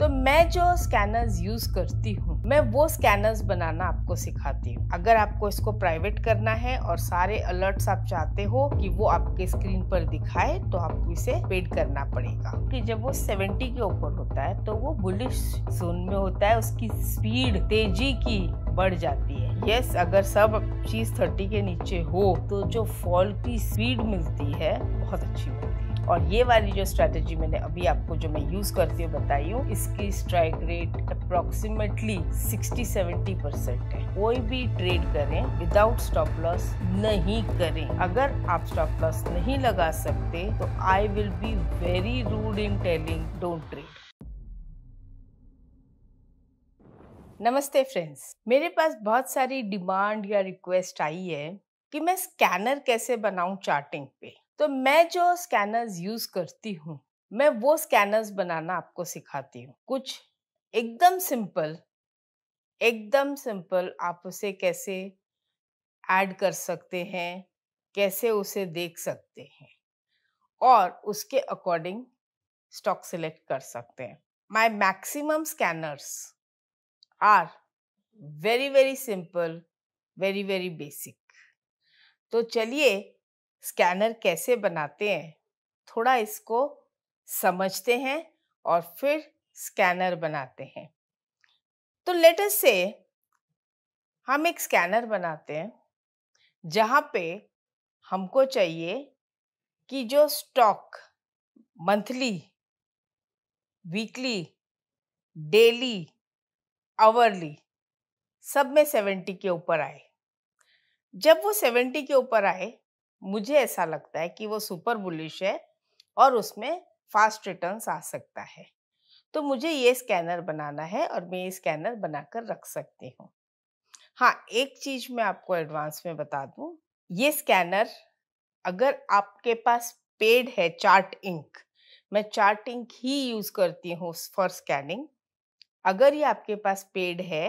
तो मैं जो स्कैनर्स यूज करती हूँ मैं वो स्कैनर्स बनाना आपको सिखाती हूँ अगर आपको इसको प्राइवेट करना है और सारे अलर्ट्स आप चाहते हो कि वो आपके स्क्रीन पर दिखाए तो आपको इसे पेड करना पड़ेगा कि जब वो 70 के ऊपर होता है तो वो बुलिश जोन में होता है उसकी स्पीड तेजी की बढ़ जाती है यस yes, अगर सब चीज 30 के नीचे हो तो जो फॉल की स्पीड मिलती है बहुत अच्छी मिलती है और ये वाली जो स्ट्रैटेजी मैंने अभी आपको जो मैं यूज़ करती हूँ बताई हूँ इसकी स्ट्राइक रेट अप्रोक्सीमेटली 60-70 परसेंट है कोई भी ट्रेड करें विदाउट स्टॉप लॉस नहीं करें अगर आप स्टॉप लॉस नहीं लगा सकते तो I will be very rude in telling don't trade नमस्ते फ्रेंड्स मेरे पास बहुत सारी डिमांड या रिक्वेस्ट आई है कि मैं स्कैनर कैसे बनाऊं चार्टिंग पे तो मैं जो स्कैनर्स यूज करती हूँ मैं वो स्कैनर्स बनाना आपको सिखाती हूँ कुछ एकदम सिंपल एकदम सिंपल आप उसे कैसे ऐड कर सकते हैं कैसे उसे देख सकते हैं और उसके अकॉर्डिंग स्टॉक सिलेक्ट कर सकते हैं my maximum scanners are very very simple very very basic तो चलिए स्कैनर कैसे बनाते हैं थोड़ा इसको समझते हैं और फिर स्कैनर बनाते हैं तो लेटस से हम एक स्कैनर बनाते हैं जहाँ पे हमको चाहिए कि जो stock monthly weekly daily hourly सब में सेवेंटी के ऊपर आए जब वो सेवेंटी के ऊपर आए मुझे ऐसा लगता है कि वो सुपर बुलिश है और उसमें फास्ट रिटर्न्स आ सकता है तो मुझे ये स्कैनर बनाना है और मैं ये स्कैनर बनाकर रख सकती हूँ हाँ एक चीज़ मैं आपको एडवांस में बता दूँ ये स्कैनर अगर आपके पास पेड है चार्ट इंक मैं चार्ट इंक ही यूज़ करती हूँ फॉर स्कैनिंग अगर ये आपके पास पेड है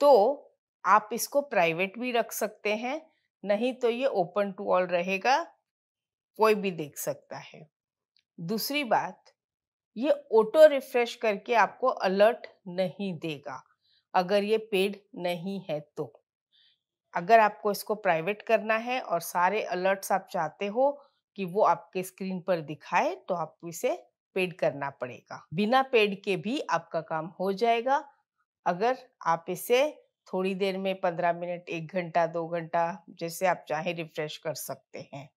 तो आप इसको प्राइवेट भी रख सकते हैं नहीं तो ये ओपन टू ऑल रहेगा कोई भी देख सकता है दूसरी बात ये ऑटो रिफ्रेश करके आपको अलर्ट नहीं देगा अगर ये पेड नहीं है तो अगर आपको इसको प्राइवेट करना है और सारे अलर्ट्स आप चाहते हो कि वो आपके स्क्रीन पर दिखाए तो आपको इसे पेड करना पड़ेगा बिना पेड के भी आपका काम हो जाएगा अगर आप इसे थोड़ी देर में पंद्रह मिनट एक घंटा दो घंटा जैसे आप चाहें रिफ्रेश कर सकते हैं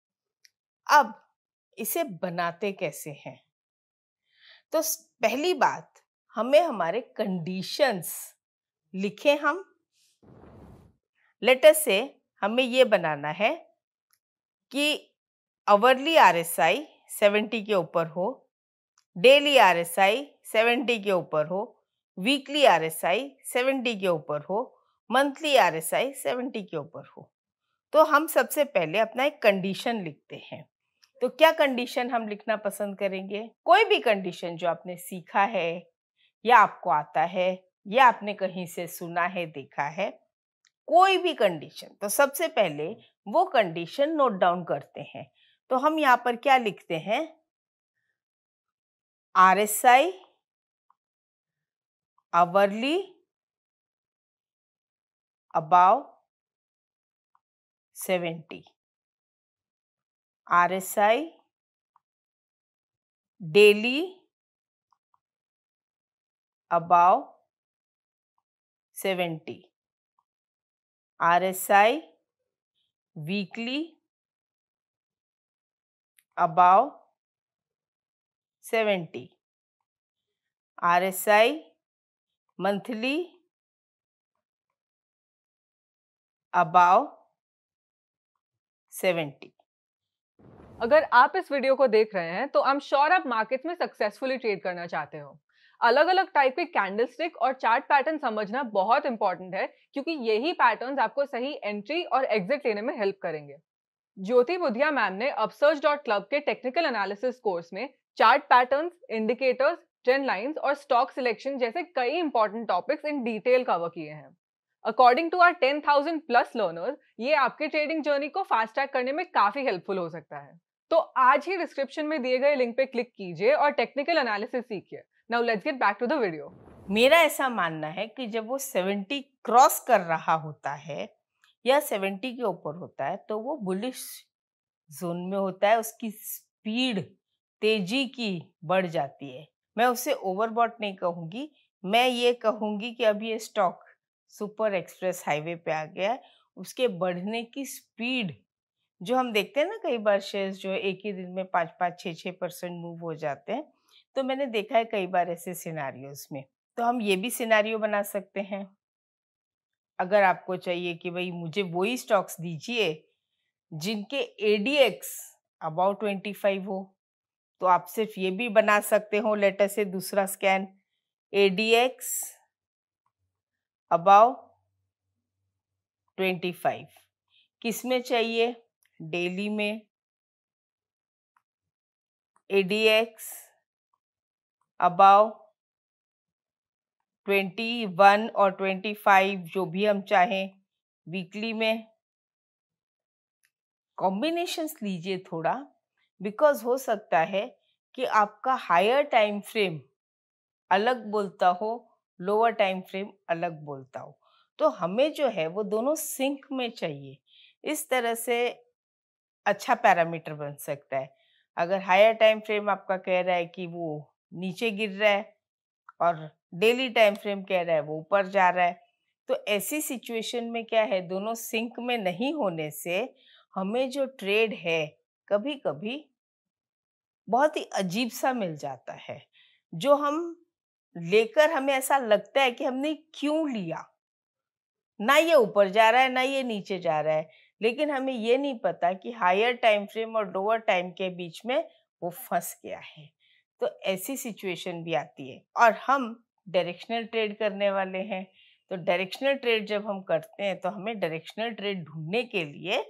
अब इसे बनाते कैसे हैं तो पहली बात हमें हमारे कंडीशंस लिखें हम लेटर से हमें ये बनाना है कि hourly R S I seventy के ऊपर हो daily R S I seventy के ऊपर हो weekly R S I seventy के ऊपर हो monthly R S I seventy के ऊपर हो तो हम सबसे पहले अपना एक कंडीशन लिखते हैं तो क्या कंडीशन हम लिखना पसंद करेंगे कोई भी कंडीशन जो आपने सीखा है या आपको आता है या आपने कहीं से सुना है देखा है कोई भी कंडीशन तो सबसे पहले वो कंडीशन नोट डाउन करते हैं तो हम यहाँ पर क्या लिखते हैं R S I hourly above 70. RSI daily above 70. RSI weekly above 70. RSI monthly above seventy अगर आप इस वीडियो को देख रहे हैं तो आई एम श्योर आप मार्केट में सक्सेसफुली ट्रेड करना चाहते हो अलग अलग टाइप के कैंडलस्टिक और चार्ट पैटर्न समझना बहुत इंपॉर्टेंट है क्योंकि यही पैटर्न्स आपको सही एंट्री और एग्जिट लेने में हेल्प करेंगे ज्योति बुधिया मैम ने अपसर्च डॉट क्लब के टेक्निकल एनालिसिस कोर्स में chart pattern indicators trend lines और स्टॉक सिलेक्शन जैसे कई important topics in detail cover किए हैं according to our ten thousand plus learners ये आपके ट्रेडिंग जर्नी को फास्ट ट्रैक करने में काफी हेल्पफुल हो सकता है तो आज ही डिस्क्रिप्शन में दिए गए लिंक पे क्लिक कीजिए और टेक्निकल एनालिसिस सीखिए now let's get back to the video मेरा ऐसा मानना है कि जब वो सेवेंटी क्रॉस कर रहा होता है या सेवेंटी के ऊपर होता है तो वो बुलिश जोन में होता है उसकी स्पीड तेजी की बढ़ जाती है मैं उसे ओवरबॉट नहीं कहूंगी मैं ये कहूंगी कि अभी ये स्टॉक सुपर एक्सप्रेस हाईवे पे आ गया है उसके बढ़ने की स्पीड जो हम देखते हैं ना कई बार शेयर्स जो एक ही दिन में पाँच पाँच छः छः परसेंट मूव हो जाते हैं तो मैंने देखा है कई बार ऐसे सिनारियोज में तो हम ये भी सिनारियो बना सकते हैं अगर आपको चाहिए कि भाई मुझे वही स्टॉक्स दीजिए जिनके A D X about twenty five हो तो आप सिर्फ ये भी बना सकते हो लेटर से दूसरा scan A D X twenty 25 किस में चाहिए डेली में एडीएक्स ट्वेंटी 21 और 25 जो भी हम चाहें वीकली में कॉम्बिनेशंस लीजिए थोड़ा बिकॉज हो सकता है कि आपका हायर टाइम फ्रेम अलग बोलता हो लोअर टाइम फ्रेम अलग बोलता हो तो हमें जो है वो दोनों सिंक में चाहिए इस तरह से अच्छा पैरामीटर बन सकता है अगर हायर टाइम फ्रेम आपका कह रहा है कि वो नीचे गिर रहा है और डेली टाइम फ्रेम कह रहा है वो ऊपर जा रहा है तो ऐसी सिचुएशन में क्या है दोनों सिंक में नहीं होने से हमें जो ट्रेड है कभी कभी बहुत ही अजीब सा मिल जाता है जो हम लेकर हमें ऐसा लगता है कि हमने क्यों लिया ना ये ऊपर जा रहा है ना ये नीचे जा रहा है लेकिन हमें ये नहीं पता कि हायर टाइम फ्रेम और लोअर टाइम के बीच में वो फंस गया है तो ऐसी सिचुएशन भी आती है और हम डायरेक्शनल ट्रेड करने वाले हैं तो डायरेक्शनल ट्रेड जब हम करते हैं तो हमें डायरेक्शनल ट्रेड ढूंढने के लिए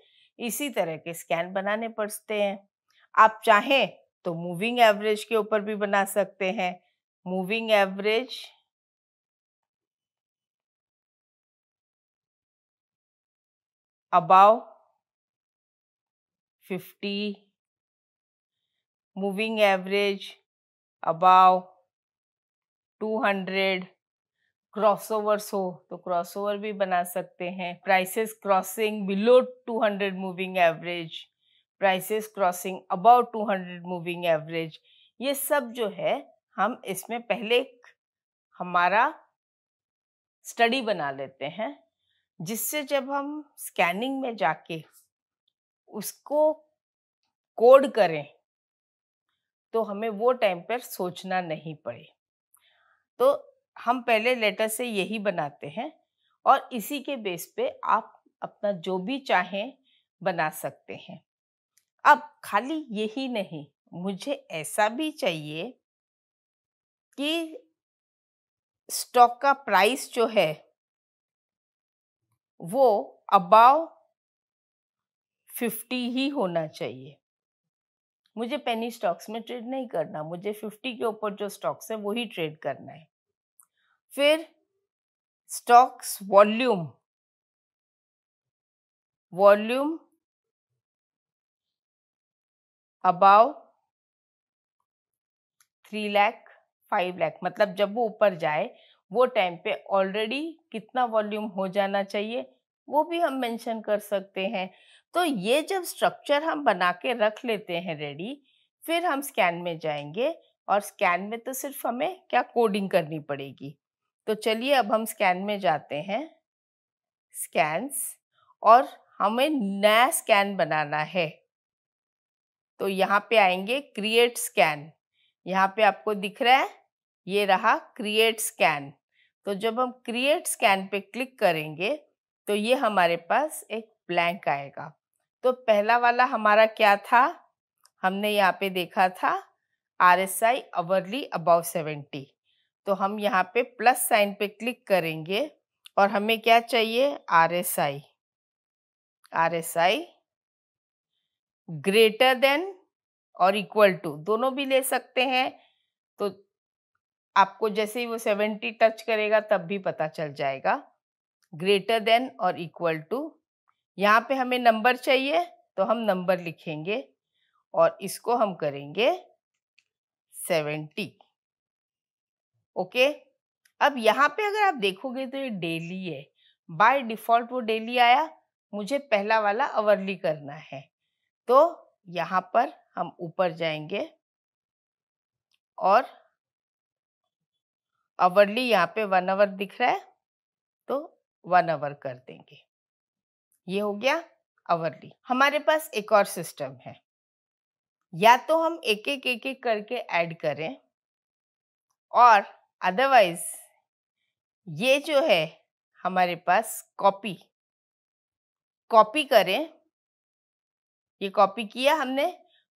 इसी तरह के स्कैन बनाने पड़ते हैं आप चाहें तो मूविंग एवरेज के ऊपर भी बना सकते हैं moving average above 50 moving average above 200 crossover हो तो क्रॉसओवर भी बना सकते हैं prices crossing below 200 moving average prices crossing about 200 moving average ये सब जो है हम इसमें पहले हमारा स्टडी बना लेते हैं जिससे जब हम स्कैनिंग में जाके उसको कोड करें तो हमें वो टाइम पर सोचना नहीं पड़े तो हम पहले लेटर से यही बनाते हैं और इसी के बेस पे आप अपना जो भी चाहें बना सकते हैं अब खाली यही नहीं मुझे ऐसा भी चाहिए कि स्टॉक का प्राइस जो है वो अबाव फिफ्टी ही होना चाहिए मुझे पेनी स्टॉक्स में ट्रेड नहीं करना मुझे फिफ्टी के ऊपर जो स्टॉक्स है वही ट्रेड करना है फिर stocks volume volume above three lakh five lakh मतलब जब वो ऊपर जाए वो टाइम पे ऑलरेडी कितना वॉल्यूम हो जाना चाहिए वो भी हम मेंशन कर सकते हैं तो ये जब स्ट्रक्चर हम बना के रख लेते हैं रेडी फिर हम स्कैन में जाएंगे और स्कैन में तो सिर्फ हमें क्या कोडिंग करनी पड़ेगी तो चलिए अब हम स्कैन में जाते हैं स्कैंस और हमें नया स्कैन बनाना है तो यहाँ पे आएंगे क्रिएट स्कैन यहाँ पे आपको दिख रहा है ये रहा क्रिएट स्कैन तो जब हम क्रिएट स्कैन पे क्लिक करेंगे तो ये हमारे पास एक ब्लैंक आएगा तो पहला वाला हमारा क्या था हमने यहाँ पे देखा था आर एस आई अवरली अब सेवेंटी तो हम यहाँ पे प्लस साइन पे क्लिक करेंगे और हमें क्या चाहिए R S I R S I greater than और इक्वल टू दोनों भी ले सकते हैं तो आपको जैसे ही वो सेवेंटी टच करेगा तब भी पता चल जाएगा ग्रेटर देन और इक्वल टू यहाँ पे हमें नंबर चाहिए तो हम नंबर लिखेंगे और इसको हम करेंगे सेवेंटी ओके अब यहाँ पे अगर आप देखोगे तो ये डेली है बाय डिफॉल्ट वो डेली आया मुझे पहला वाला अवरली करना है तो यहाँ पर हम ऊपर जाएंगे और अवरली यहाँ पे वन आवर दिख रहा है तो वन आवर कर देंगे ये हो गया अवरली हमारे पास एक और सिस्टम है या तो हम एक एक एक एक करके ऐड करें और अदरवाइज ये जो है हमारे पास कॉपी कॉपी करें ये कॉपी किया हमने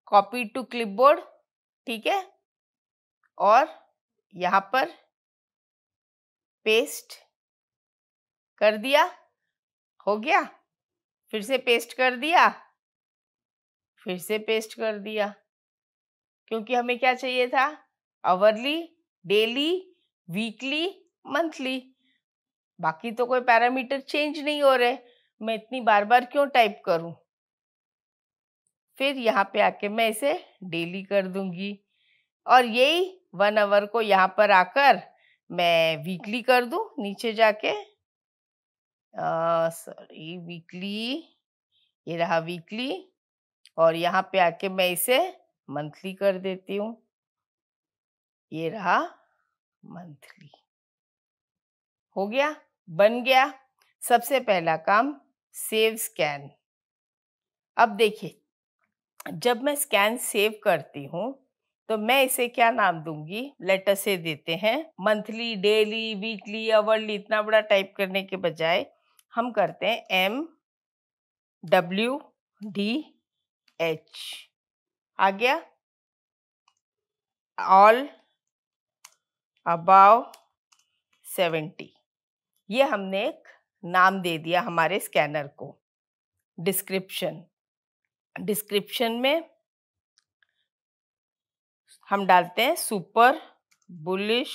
कॉपी टू क्लिपबोर्ड ठीक है और यहाँ पर पेस्ट कर दिया हो गया फिर से पेस्ट कर दिया फिर से पेस्ट कर दिया क्योंकि हमें क्या चाहिए था आवरली डेली वीकली मंथली बाकी तो कोई पैरामीटर चेंज नहीं हो रहे मैं इतनी बार बार क्यों टाइप करूं फिर यहाँ पे आके मैं इसे डेली कर दूंगी और यही वन आवर को यहाँ पर आकर मैं वीकली कर दू नीचे जाके सॉरी वीकली ये रहा वीकली और यहाँ पे आके मैं इसे मंथली कर देती हूँ ये रहा मंथली हो गया बन गया सबसे पहला काम सेव स्कैन अब देखिए जब मैं स्कैन सेव करती हूँ तो मैं इसे क्या नाम दूंगी लेटर से देते हैं मंथली डेली वीकली अवर्ली इतना बड़ा टाइप करने के बजाय हम करते हैं एम डब्ल्यू डी एच आ गया ऑल अबाव सेवेंटी ये हमने एक नाम दे दिया हमारे स्कैनर को डिस्क्रिप्शन डिस्क्रिप्शन में हम डालते हैं सुपर बुलिश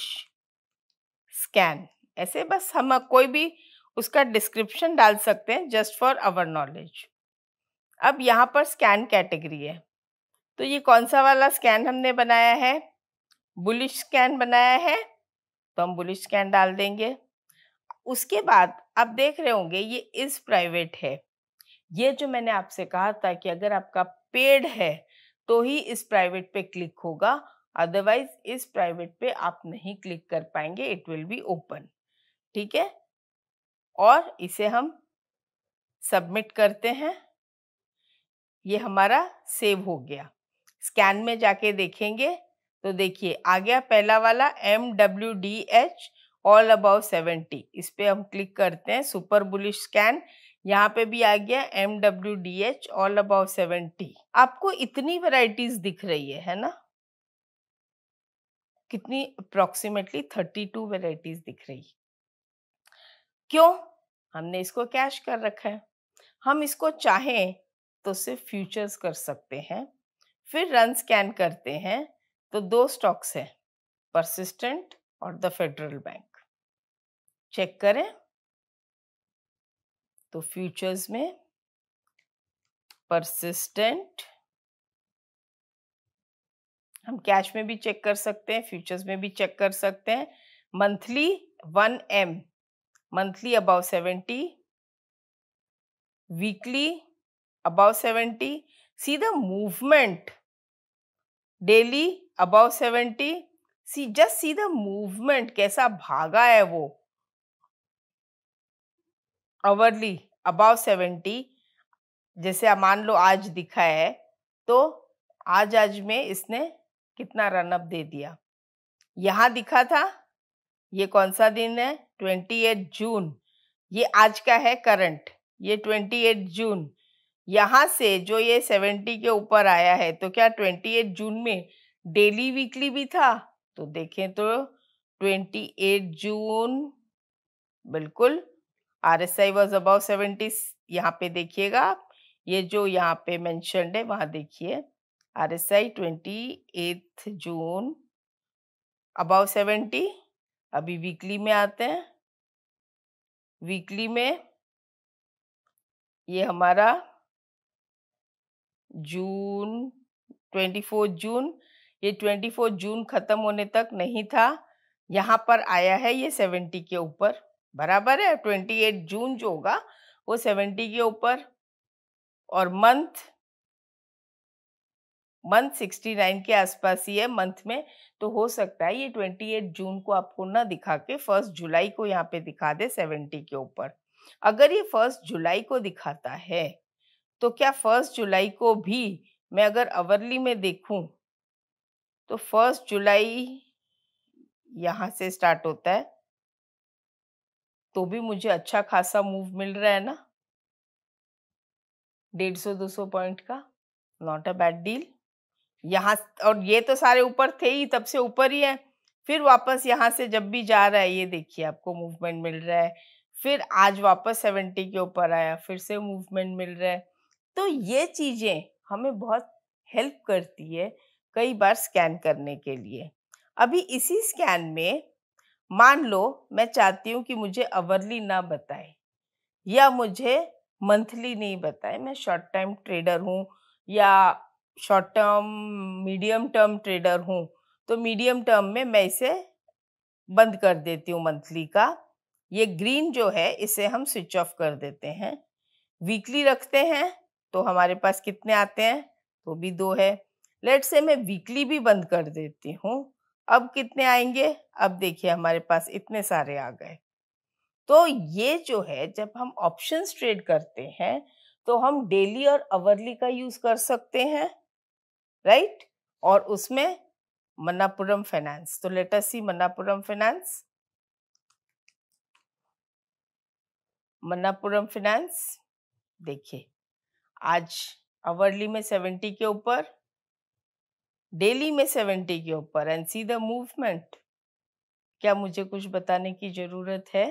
स्कैन ऐसे बस हम कोई भी उसका डिस्क्रिप्शन डाल सकते हैं जस्ट फॉर आवर नॉलेज अब यहाँ पर स्कैन कैटेगरी है तो ये कौन सा वाला स्कैन हमने बनाया है बुलिश स्कैन बनाया है तो हम बुलिश स्कैन डाल देंगे उसके बाद आप देख रहे होंगे ये इस प्राइवेट है ये जो मैंने आपसे कहा था कि अगर आपका पेड है तो ही इस प्राइवेट पे क्लिक होगा अदरवाइज इस प्राइवेट पे आप नहीं क्लिक कर पाएंगे इट विल बी ओपन ठीक है और इसे हम सबमिट करते हैं ये हमारा सेव हो गया स्कैन में जाके देखेंगे तो देखिए आ गया पहला वाला M W D H all above seventy इस पर हम क्लिक करते हैं सुपर बुलिश स्कैन यहाँ पे भी आ गया M W D H all above seventy आपको इतनी वराइटीज दिख रही है है ना कितनी अप्रोक्सीमेटली थर्टी टू वेराइटीज दिख रही क्यों हमने इसको कैश कर रखा है हम इसको चाहें तो सिर्फ फ्यूचर्स कर सकते हैं फिर रन स्कैन करते हैं तो दो स्टॉक्स हैं परसिस्टेंट और द फेडरल बैंक चेक करें तो फ्यूचर्स में परसिस्टेंट हम कैश में भी चेक कर सकते हैं फ्यूचर्स में भी चेक कर सकते हैं monthly one M monthly above seventy weekly above seventy see the movement daily above seventy see just see the movement कैसा भागा है वो अवरली अबाव सेवेंटी जैसे मान लो आज दिखा है तो आज आज में इसने कितना रनअप दे दिया यहाँ दिखा था ये कौन सा दिन है ट्वेंटी एट जून ये आज का है करंट ये ट्वेंटी एट जून यहाँ से जो ये सेवेंटी के ऊपर आया है तो क्या ट्वेंटी एट जून में डेली वीकली भी था तो देखें तो ट्वेंटी एट जून बिल्कुल R S I was above seventy यहाँ पे देखिएगा आप ये जो यहाँ पे मैंशन है वहाँ देखिए are S I twenty eighth June above seventy अभी वीकली में आते हैं वीकली में ये हमारा जून ट्वेंटी फोर जून ये ट्वेंटी फोर जून ख़त्म होने तक नहीं था यहाँ पर आया है ये सेवेंटी के ऊपर बराबर है ट्वेंटी एट जून जो होगा वो सेवेंटी के ऊपर और मंथ मंथ सिक्सटी नाइन के आसपास ही है मंथ में तो हो सकता है ये ट्वेंटी एट जून को आपको ना दिखा के फर्स्ट जुलाई को यहाँ पे दिखा दे सेवेंटी के ऊपर अगर ये फर्स्ट जुलाई को दिखाता है तो क्या फर्स्ट जुलाई को भी मैं अगर अवरली में देखूं तो फर्स्ट जुलाई यहाँ से स्टार्ट होता है तो भी मुझे अच्छा खासा मूव मिल रहा है ना डेढ़ सौ दो सौ पॉइंट का नॉट अ बैड डील यहाँ और ये तो सारे ऊपर थे ही तब से ऊपर ही है फिर वापस यहाँ से जब भी जा रहा है ये देखिए आपको मूवमेंट मिल रहा है फिर आज वापस सेवेंटी के ऊपर आया फिर से मूवमेंट मिल रहा है तो ये चीज़ें हमें बहुत हेल्प करती है कई बार स्कैन करने के लिए अभी इसी स्कैन में मान लो मैं चाहती हूँ कि मुझे अवरली ना बताए या मुझे मंथली नहीं बताए मैं शॉर्ट टाइम ट्रेडर हूँ या short term medium term trader हूँ तो मीडियम टर्म में मैं इसे बंद कर देती हूँ मंथली का ये ग्रीन जो है इसे हम स्विच ऑफ कर देते हैं वीकली रखते हैं तो हमारे पास कितने आते हैं तो भी दो है लेट से मैं वीकली भी बंद कर देती हूँ अब कितने आएंगे अब देखिए हमारे पास इतने सारे आ गए तो ये जो है जब हम ऑप्शन ट्रेड करते हैं तो हम डेली और अवरली का यूज कर सकते हैं राइट और उसमें मनापुरम फाइनेंस तो let us see Manappuram finance Manappuram finance देखिए आज अवरली में सेवेंटी के ऊपर डेली में सेवेंटी के ऊपर एंड सी द मूवमेंट क्या मुझे कुछ बताने की जरूरत है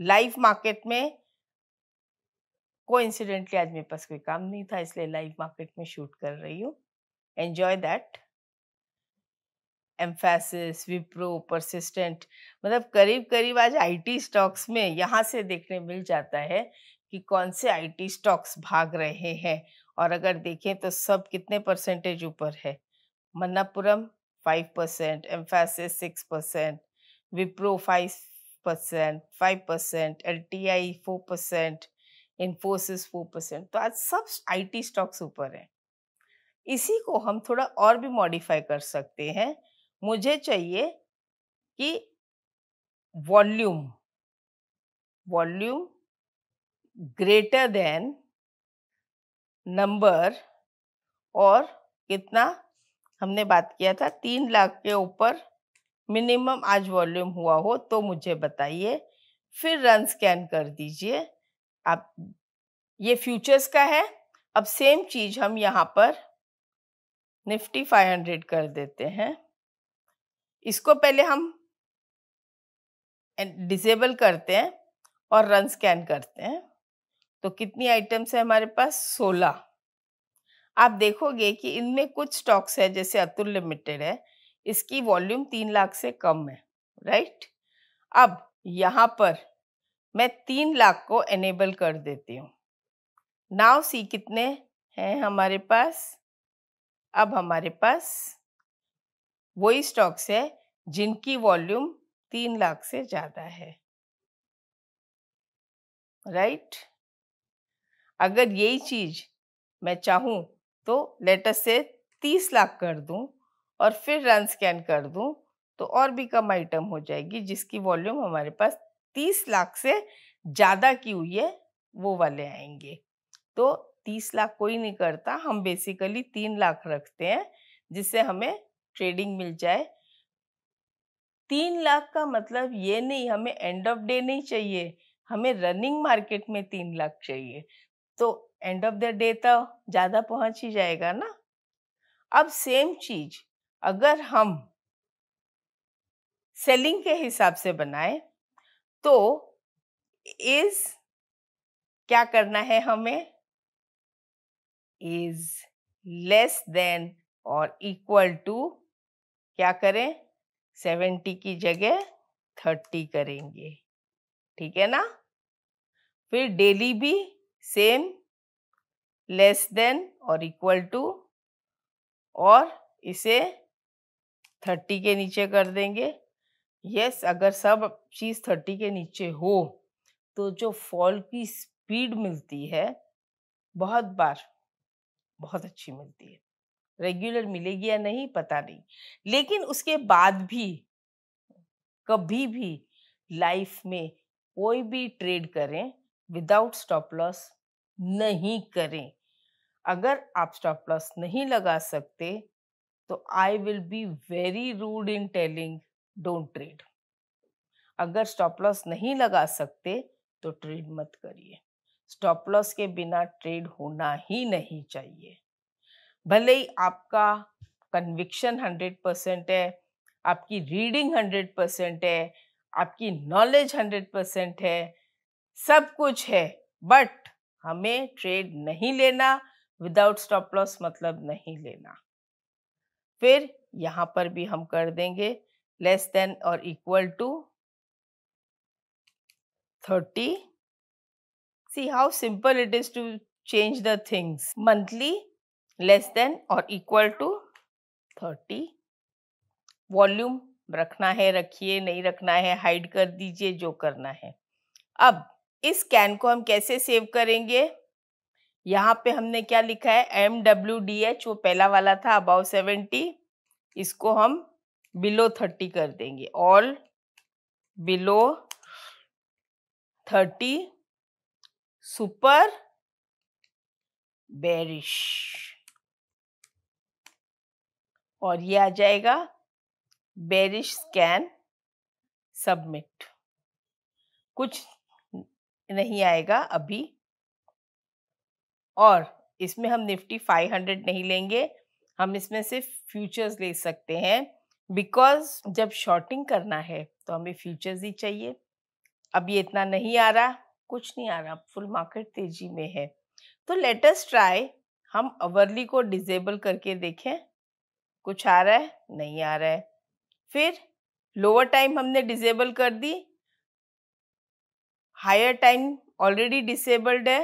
लाइव मार्केट में को इंसिडेंटली आज मेरे पास कोई काम नहीं था इसलिए लाइव मार्केट में शूट कर रही हूँ एंजॉय दैट एम्फेसिस विप्रो परसिस्टेंट मतलब करीब करीब आज आईटी स्टॉक्स में यहाँ से देखने मिल जाता है कि कौन से आईटी स्टॉक्स भाग रहे हैं और अगर देखें तो सब कितने परसेंटेज ऊपर है Manappuram five percent Mphasis six percent Wipro five percent five percent L T I four percent Infosys four percent तो आज सब आई टी स्टॉक्स ऊपर हैं इसी को हम थोड़ा और भी मॉडिफाई कर सकते हैं मुझे चाहिए कि volume volume greater than number और कितना हमने बात किया था तीन लाख के ऊपर मिनिमम आज वॉल्यूम हुआ हो तो मुझे बताइए फिर रन स्कैन कर दीजिए आप ये फ्यूचर्स का है अब सेम चीज हम यहाँ पर निफ्टी 500 कर देते हैं इसको पहले हम डिसेबल करते हैं और रन स्कैन करते हैं तो कितनी आइटम्स है हमारे पास सोलह आप देखोगे कि इनमें कुछ स्टॉक्स है जैसे अतुल लिमिटेड है इसकी वॉल्यूम तीन लाख से कम है राइट अब यहाँ पर मैं तीन लाख को एनेबल कर देती हूँ नाव सी कितने हैं हमारे पास अब हमारे पास वही स्टॉक्स है जिनकी वॉल्यूम तीन लाख से ज़्यादा है राइट right? अगर यही चीज़ मैं चाहूँ तो लेटर से तीस लाख कर दूं और फिर रन स्कैन कर दूं तो और भी कम आइटम हो जाएगी जिसकी वॉल्यूम हमारे पास तीस लाख से ज़्यादा की हुई है वो वाले आएंगे तो तीस लाख कोई नहीं करता हम बेसिकली तीन लाख रखते हैं जिससे हमें ट्रेडिंग मिल जाए तीन लाख का मतलब ये नहीं हमें एंड ऑफ डे नहीं चाहिए हमें रनिंग मार्केट में तीन लाख चाहिए तो एंड ऑफ द डे तो ज़्यादा पहुंच ही जाएगा ना अब सेम चीज अगर हम सेलिंग के हिसाब से बनाए तो इज क्या करना है हमें इज लेस देन और इक्वल टू क्या करें सेवेंटी की जगह थर्टी करेंगे ठीक है ना फिर डेली भी सेम लेस देन और इक्वल टू और इसे थर्टी के नीचे कर देंगे यस yes, अगर सब चीज़ थर्टी के नीचे हो तो जो फॉल की स्पीड मिलती है बहुत बार बहुत अच्छी मिलती है रेगुलर मिलेगी या नहीं पता नहीं लेकिन उसके बाद भी कभी भी लाइफ में कोई भी ट्रेड करें विदाउट स्टॉप लॉस नहीं करें अगर आप स्टॉप लॉस नहीं लगा सकते तो I will be very rude in telling don't trade अगर स्टॉप लॉस नहीं लगा सकते तो ट्रेड मत करिए स्टॉप लॉस के बिना ट्रेड होना ही नहीं चाहिए भले ही आपका कन्विक्शन हंड्रेड परसेंट है आपकी रीडिंग हंड्रेड परसेंट है आपकी नॉलेज हंड्रेड परसेंट है सब कुछ है बट हमें ट्रेड नहीं लेना विदाउट स्टॉप लॉस मतलब नहीं लेना फिर यहां पर भी हम कर देंगे लेस देन और equal to thirty see how simple it is to change the things monthly less than और इक्वल टू थर्टी वॉल्यूम रखना है रखिए नहीं रखना है हाइड कर दीजिए जो करना है अब इस कैन को हम कैसे सेव करेंगे यहाँ पे हमने क्या लिखा है एम डब्ल्यू डी एच वो पहला वाला था अबाउ सेवेंटी इसको हम बिलो थर्टी कर देंगे all below thirty super bearish और ये आ जाएगा बेरिश स्कैन सबमिट कुछ नहीं आएगा अभी और इसमें हम निफ्टी 500 नहीं लेंगे हम इसमें सिर्फ फ्यूचर्स ले सकते हैं बिकॉज जब शॉर्टिंग करना है तो हमें फ्यूचर्स ही चाहिए अब ये इतना नहीं आ रहा कुछ नहीं आ रहा फुल मार्केट तेजी में है तो लेटेस्ट ट्राई हम अवरली को डिजेबल करके देखें कुछ आ रहा है नहीं आ रहा है फिर लोअर टाइम हमने डिजेबल कर दी हायर टाइम ऑलरेडी डिसेबल्ड है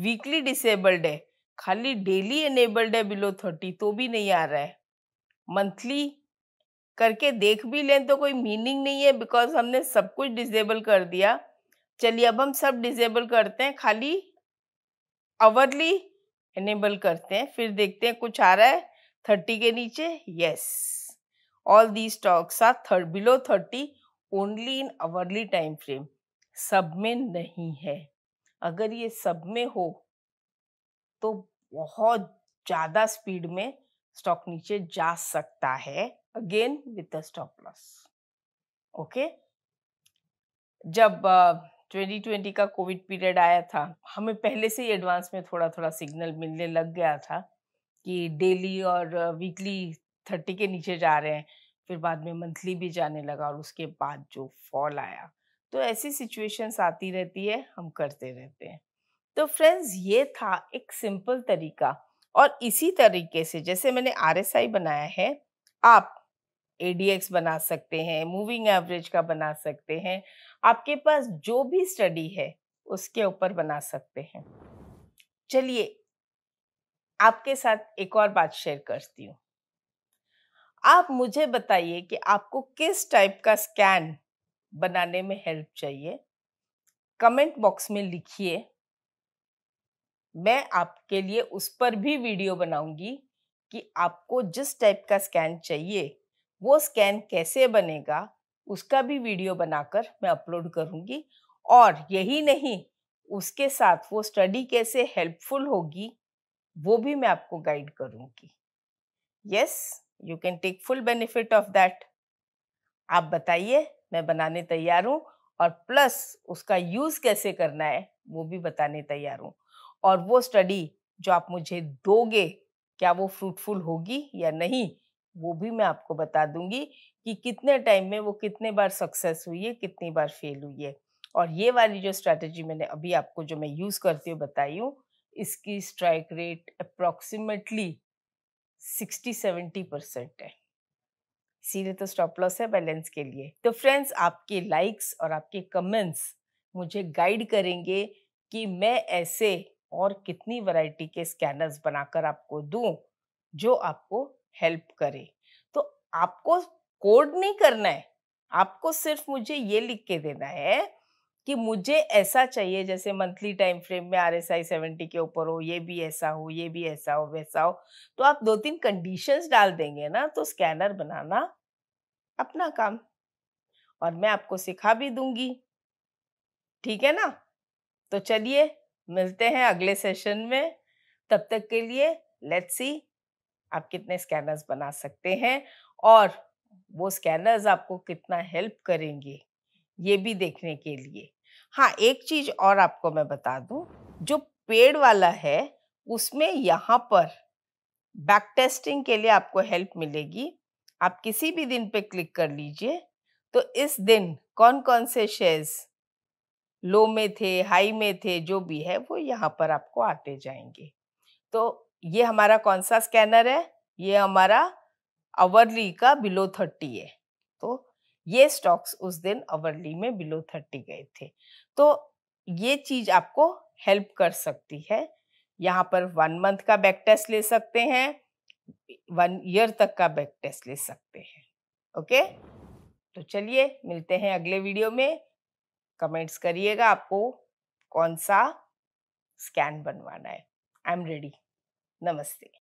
वीकली डिसेबल्ड है खाली डेली एनेबल्ड है बिलो थर्टी तो भी नहीं आ रहा है मंथली करके देख भी लें तो कोई मीनिंग नहीं है बिकॉज हमने सब कुछ डिसेबल कर दिया चलिए अब हम सब डिसेबल करते हैं खाली अवरली एनेबल करते हैं फिर देखते हैं कुछ आ रहा है थर्टी के नीचे yes all the stocks are third below thirty only in hourly time frame सब में नहीं है अगर ये सब में हो तो बहुत ज्यादा स्पीड में स्टॉक नीचे जा सकता है again with the stop loss okay जब ट्वेंटी uh, ट्वेंटी का कोविड पीरियड आया था हमें पहले से ही एडवांस में थोड़ा थोड़ा सिग्नल मिलने लग गया था कि डेली और वीकली थर्टी के नीचे जा रहे हैं फिर बाद में मंथली भी जाने लगा और उसके बाद जो फॉल आया तो ऐसी सिचुएशंस आती रहती है हम करते रहते हैं तो फ्रेंड्स ये था एक सिंपल तरीका और इसी तरीके से जैसे मैंने आर बनाया है आप ए बना सकते हैं मूविंग एवरेज का बना सकते हैं आपके पास जो भी स्टडी है उसके ऊपर बना सकते हैं चलिए आपके साथ एक और बात शेयर करती हूँ आप मुझे बताइए कि आपको किस टाइप का स्कैन बनाने में हेल्प चाहिए कमेंट बॉक्स में लिखिए मैं आपके लिए उस पर भी वीडियो बनाऊंगी कि आपको जिस टाइप का स्कैन चाहिए वो स्कैन कैसे बनेगा उसका भी वीडियो बनाकर मैं अपलोड करूंगी और यही नहीं उसके साथ वो स्टडी कैसे हेल्पफुल होगी वो भी मैं आपको गाइड करूंगी yes you can take full benefit of that आप बताइए मैं बनाने तैयार हूँ और प्लस उसका यूज़ कैसे करना है वो भी बताने तैयार हूँ और वो स्टडी जो आप मुझे दोगे क्या वो फ्रूटफुल होगी या नहीं वो भी मैं आपको बता दूंगी कि कितने टाइम में वो कितने बार सक्सेस हुई है कितनी बार फेल हुई है और ये वाली जो स्ट्रैटेजी मैंने अभी आपको जो मैं यूज़ करती हूँ बताई हूँ इसकी strike rate approximately sixty seventy percent है इसीलिए तो स्टॉप लॉस है बैलेंस के लिए तो फ्रेंड्स आपके लाइक्स और आपके कमेंट्स मुझे गाइड करेंगे कि मैं ऐसे और कितनी वैरायटी के स्कैनर्स बनाकर आपको दूं जो आपको हेल्प करे तो आपको कोड नहीं करना है आपको सिर्फ मुझे ये लिख के देना है कि मुझे ऐसा चाहिए जैसे मंथली टाइम फ्रेम में आर एस आई सेवेंटी के ऊपर हो ये भी ऐसा हो ये भी ऐसा हो वैसा हो तो आप दो तीन कंडीशंस डाल देंगे ना तो स्कैनर बनाना अपना काम और मैं आपको सिखा भी दूंगी ठीक है ना तो चलिए मिलते हैं अगले सेशन में तब तक के लिए लेट्स सी आप कितने स्कैनर्स बना सकते हैं और वो स्कैनर्स आपको कितना हेल्प करेंगे ये भी देखने के लिए हाँ एक चीज और आपको मैं बता दूं जो पेड़ वाला है उसमें यहाँ पर बैक टेस्टिंग के लिए आपको हेल्प मिलेगी आप किसी भी दिन पे क्लिक कर लीजिए तो इस दिन कौन कौन से शेयर्स लो में थे हाई में थे जो भी है वो यहाँ पर आपको आते जाएंगे तो ये हमारा कौन सा स्कैनर है ये हमारा अवरली का बिलो थर्टी है तो ये स्टॉक्स उस दिन अवरली में बिलो थर्टी गए थे तो ये चीज आपको हेल्प कर सकती है यहाँ पर वन मंथ का बैक टेस्ट ले सकते हैं वन ईयर तक का बैक टेस्ट ले सकते हैं ओके तो चलिए मिलते हैं अगले वीडियो में कमेंट्स करिएगा आपको कौन सा स्कैन बनवाना है आई एम रेडी नमस्ते